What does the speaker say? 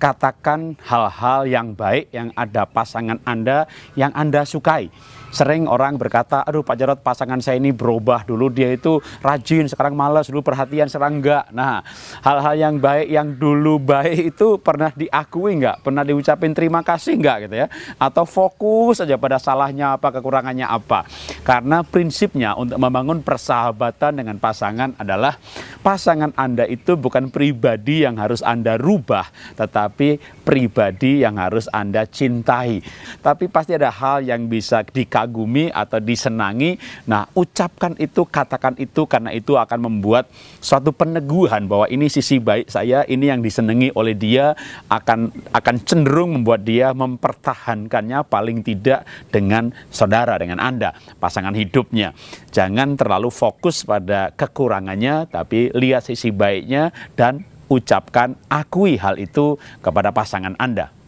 katakan hal-hal yang baik yang ada pasangan Anda yang Anda sukai. Sering orang berkata, aduh Pak Jarot pasangan saya ini berubah dulu dia itu rajin, sekarang malas, dulu perhatian, sekarang enggak. Nah, hal-hal yang baik yang dulu baik itu pernah diakui enggak? Pernah diucapin terima kasih enggak gitu ya? Atau fokus saja pada salahnya apa, kekurangannya apa? Karena prinsipnya untuk membangun persahabatan dengan pasangan adalah pasangan Anda itu bukan pribadi yang harus Anda rubah, tetapi pribadi yang harus Anda cintai. Tapi pasti ada hal yang bisa dikagumi atau disenangi. Nah, ucapkan itu, katakan itu karena itu akan membuat suatu peneguhan bahwa ini sisi baik saya, ini yang disenangi oleh dia akan akan cenderung membuat dia mempertahankannya paling tidak dengan saudara dengan Anda, pasangan hidupnya. Jangan terlalu fokus pada kekurangannya tapi lihat sisi baiknya dan ucapkan akui hal itu kepada pasangan Anda.